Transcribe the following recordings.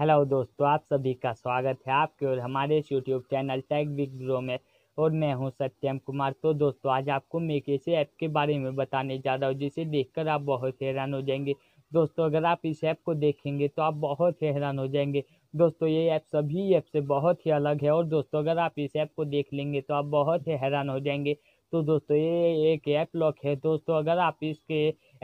hello दोस्तों आप सभी का स्वागत है आपके और हमारे इस YouTube channel tag big grow में और मैं हूं सत्यम कुमार तो दोस्तों आज आपको मैं किसी ऐप के बारे में बताने जा रहा हूं जिसे देखकर आप बहुत हैरान हो जाएंगे दोस्तों अगर आप इस ऐप को देखेंगे तो आप बहुत हैरान हो जाएंगे दोस्तों ये ऐप सभी ऐप से बहुत ही अलग है और दोस्तों अगर आप इस ऐप को देख लेंगे तो आप बहुत ही हैरान हो जाएंगे तो दोस्तों ये एक ऐप लॉक है दोस्तों अगर आप इसके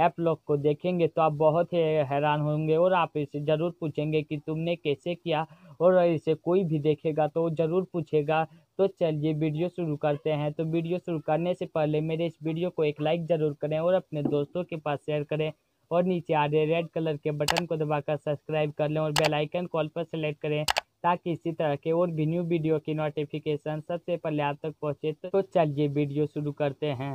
ऐप लॉक को देखेंगे तो आप बहुत ही हैरान होंगे और आप इसे ज़रूर पूछेंगे कि तुमने कैसे किया और इसे कोई भी देखेगा तो ज़रूर पूछेगा तो चलिए वीडियो शुरू करते हैं तो वीडियो शुरू करने से पहले मेरे इस वीडियो को एक लाइक ज़रूर करें और अपने दोस्तों के पास शेयर करें और नीचे आ रहे रेड कलर के बटन को दबाकर सब्सक्राइब कर लें और बेल आइकन कॉल पर सेलेक्ट करें ताकि इसी तरह के और भी न्यू वीडियो की नोटिफिकेशन सबसे पहले आप तक पहुँचे तो चलिए वीडियो शुरू करते हैं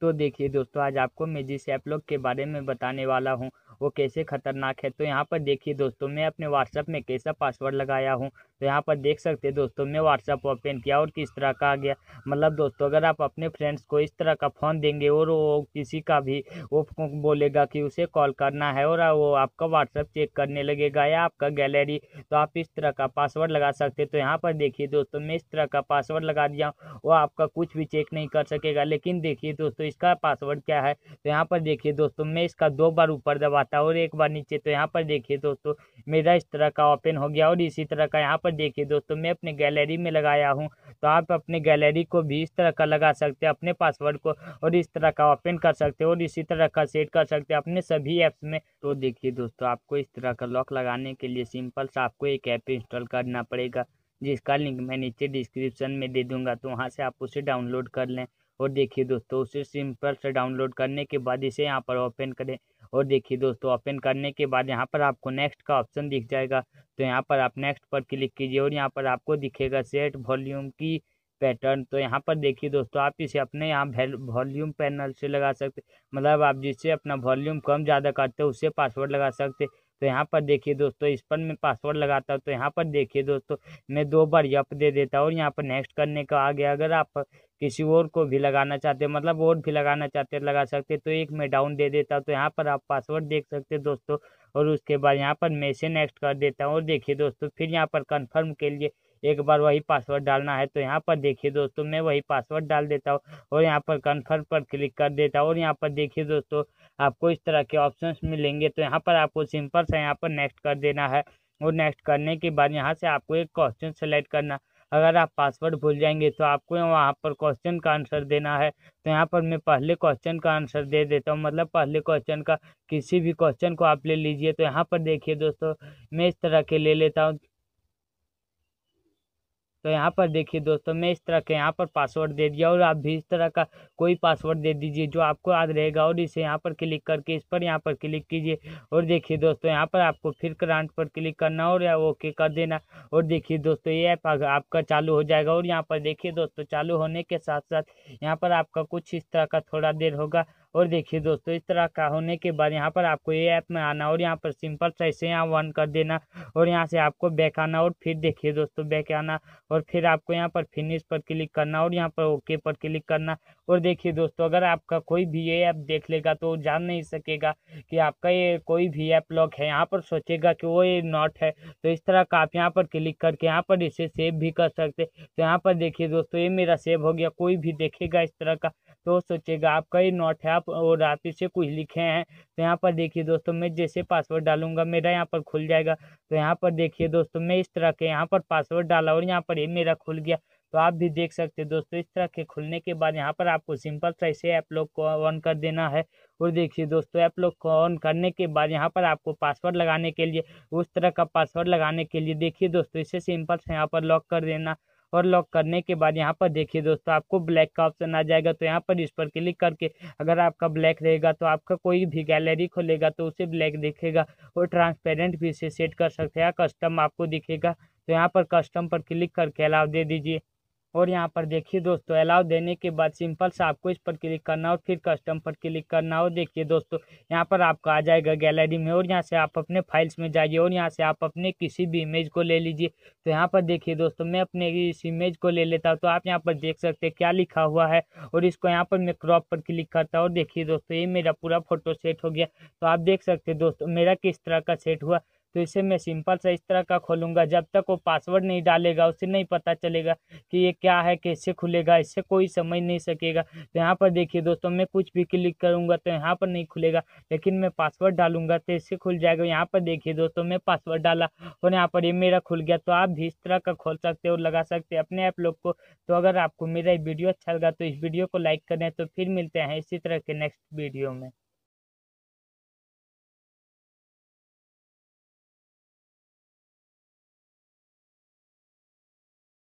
तो देखिए दोस्तों आज आपको मैं जिस ऐप लॉक के बारे में बताने वाला हूँ वो कैसे ख़तरनाक है तो यहाँ पर देखिए दोस्तों मैं अपने व्हाट्सअप में कैसा पासवर्ड लगाया हूँ तो यहाँ पर देख सकते हैं दोस्तों मैं व्हाट्सअप ओपन किया और किस तरह का आ गया मतलब दोस्तों अगर आप अपने फ्रेंड्स को इस तरह का फ़ोन देंगे और वो किसी का भी वो बोलेगा कि उसे कॉल करना है और वो आपका व्हाट्सअप चेक करने लगेगा या आपका गैलरी तो आप इस तरह का पासवर्ड लगा सकते तो यहाँ पर देखिए दोस्तों मैं इस तरह का पासवर्ड लगा दिया हूँ वो आपका कुछ भी चेक नहीं कर सकेगा लेकिन देखिए दोस्तों इसका पासवर्ड क्या है तो यहाँ पर देखिए दोस्तों मैं इसका दो बार ऊपर दबाता आता है और एक बार नीचे तो यहाँ पर देखिए दोस्तों मेरा इस तरह का ओपन हो गया और इसी तरह का यहाँ पर देखिए दोस्तों मैं अपने गैलरी में लगाया हूँ तो आप अपने गैलरी को भी इस तरह का लगा सकते हैं अपने पासवर्ड को और इस तरह का ओपन कर सकते हैं और इसी तरह का सेट कर सकते हैं अपने सभी ऐप्स में तो देखिए दोस्तों आपको इस तरह का लॉक लगाने के लिए सिंपल सा आपको एक ऐप इंस्टॉल करना पड़ेगा जिसका लिंक मैं नीचे डिस्क्रिप्शन में दे दूंगा तो वहाँ से आप उसे डाउनलोड कर लें और देखिए दोस्तों उसे सिंपल से डाउनलोड करने के बाद इसे यहाँ पर ओपन करें और देखिए दोस्तों ओपन करने के बाद यहाँ पर आपको नेक्स्ट का ऑप्शन दिख जाएगा तो यहाँ पर आप नेक्स्ट पर क्लिक कीजिए और यहाँ पर आपको दिखेगा सेट वॉल्यूम की पैटर्न तो यहाँ पर देखिए दोस्तों आप इसे अपने यहाँ वॉल्यूम पैनल से लगा सकते मतलब आप जिससे अपना वॉल्यूम कम ज़्यादा करते हो उससे पासवर्ड लगा सकते तो यहाँ पर देखिए दोस्तों इस पर मैं पासवर्ड लगाता हूँ तो यहाँ पर देखिए दोस्तों मैं दो बार यप दे देता हूँ और यहाँ पर नेक्स्ट करने का आ गया अगर आप किसी और को भी लगाना चाहते हैं मतलब और भी लगाना चाहते हैं लगा सकते तो एक मैं डाउन दे देता हूँ तो यहाँ पर आप पासवर्ड देख सकते हैं दोस्तों और उसके बाद यहाँ पर मैं इसे नेक्स्ट कर देता हूँ और देखिए दोस्तों फिर यहाँ पर कन्फर्म के लिए एक बार वही पासवर्ड डालना है तो यहाँ पर देखिए दोस्तों मैं वही पासवर्ड डाल देता हूँ और यहाँ पर कन्फर्म पर क्लिक कर देता हूँ और यहाँ पर देखिए दोस्तों आपको इस तरह के ऑप्शन मिलेंगे तो यहाँ पर आपको सिंपल सा यहाँ पर नेक्स्ट कर देना है और नेक्स्ट करने के बाद यहाँ से आपको एक क्वेश्चन सेलेक्ट करना अगर आप पासवर्ड भूल जाएंगे तो आपको वहाँ पर क्वेश्चन का आंसर देना है तो यहाँ पर मैं पहले क्वेश्चन का आंसर दे देता हूँ मतलब पहले क्वेश्चन का किसी भी क्वेश्चन को आप ले लीजिए तो यहाँ पर देखिए दोस्तों मैं इस तरह के ले लेता हूँ तो यहाँ पर देखिए दोस्तों मैं इस तरह का यहाँ पर पासवर्ड दे दिया और आप भी इस तरह का कोई पासवर्ड दे दीजिए जो आपको याद रहेगा और इसे यहाँ पर क्लिक करके इस पर यहाँ पर क्लिक कीजिए और देखिए दोस्तों यहाँ पर आपको फिर करंट पर क्लिक करना और या ओके कर देना और देखिए दोस्तों ये ऐप आपका चालू हो जाएगा और यहाँ पर देखिए दोस्तों चालू होने के साथ साथ यहाँ पर आपका कुछ इस तरह का थोड़ा देर होगा और देखिए दोस्तों इस तरह का होने के बाद यहाँ पर आपको ये ऐप में आना और यहाँ पर सिंपल सा इसे यहाँ वन कर देना और यहाँ से आपको बैक आना और फिर देखिए दोस्तों बैक आना और फिर आपको यहाँ पर फिनिश पर क्लिक करना और यहाँ पर ओके पर क्लिक करना और देखिए दोस्तों अगर आपका कोई भी ये ऐप देख लेगा तो जान नहीं सकेगा कि आपका ये कोई भी ऐप लॉक है यहाँ पर सोचेगा कि वो ये नॉट है तो इस तरह का आप यहाँ पर क्लिक करके यहाँ पर इसे सेव भी कर सकते तो यहाँ पर देखिए दोस्तों ये मेरा सेव हो गया कोई भी देखेगा इस तरह का तो सोचेगा आपका ही नोट है आप और आप इसे कुछ लिखे हैं तो यहाँ पर देखिए दोस्तों मैं जैसे पासवर्ड डालूंगा मेरा यहाँ पर खुल जाएगा तो यहाँ पर देखिए दोस्तों मैं इस तरह के यहाँ पर पासवर्ड डाला और यहाँ पर ये मेरा खुल गया तो आप भी देख सकते हैं दोस्तों इस तरह के खुलने के बाद यहाँ पर आपको सिंपल सा इसे ऐप लॉक को ऑन कर देना है और देखिए दोस्तों ऐप लॉक को ऑन करने के बाद यहाँ पर आपको पासवर्ड लगाने के लिए उस तरह का पासवर्ड लगाने के लिए देखिए दोस्तों इसे सिंपल से यहाँ पर लॉक कर देना और लॉक करने के बाद यहाँ पर देखिए दोस्तों आपको ब्लैक का ऑप्शन आ जाएगा तो यहाँ पर इस पर क्लिक करके अगर आपका ब्लैक रहेगा तो आपका कोई भी गैलरी खोलेगा तो उसे ब्लैक देखेगा और ट्रांसपेरेंट भी इसे सेट कर सकते हैं कस्टम आपको दिखेगा तो यहाँ पर कस्टम पर क्लिक करके अलाव दे दीजिए और यहाँ पर देखिए दोस्तों अलाउ देने के बाद सिंपल से आपको इस पर क्लिक करना और फिर कस्टम पर क्लिक करना और देखिए दोस्तों यहाँ पर आपका आ जाएगा गैलरी में और यहाँ से आप अपने फाइल्स में जाइए और यहाँ से आप अपने किसी भी इमेज को ले लीजिए तो यहाँ पर देखिए दोस्तों मैं अपने इस इमेज को ले लेता हूँ तो आप यहाँ पर देख सकते हैं क्या लिखा हुआ है और इसको यहाँ पर मैं क्रॉप पर क्लिक करता हूँ और देखिए दोस्तों ये मेरा पूरा फोटो सेट हो गया तो आप देख सकते दोस्तों मेरा किस तरह का सेट हुआ तो इसे मैं सिंपल सा इस तरह का खोलूँगा जब तक वो पासवर्ड नहीं डालेगा उसे नहीं पता चलेगा कि ये क्या है कैसे खुलेगा इससे कोई समझ नहीं सकेगा तो यहाँ पर देखिए दोस्तों मैं कुछ भी क्लिक करूँगा तो यहाँ पर नहीं खुलेगा लेकिन मैं पासवर्ड डालूँगा तो इससे खुल जाएगा यहाँ पर देखिए दोस्तों मैं पासवर्ड डाला और यहाँ पर ये मेरा खुल गया तो आप भी इस तरह का खोल सकते हो लगा सकते हैं अपने ऐप लोग को तो अगर आपको मेरा वीडियो अच्छा लगा तो इस वीडियो को लाइक करें तो फिर मिलते हैं इसी तरह के नेक्स्ट वीडियो में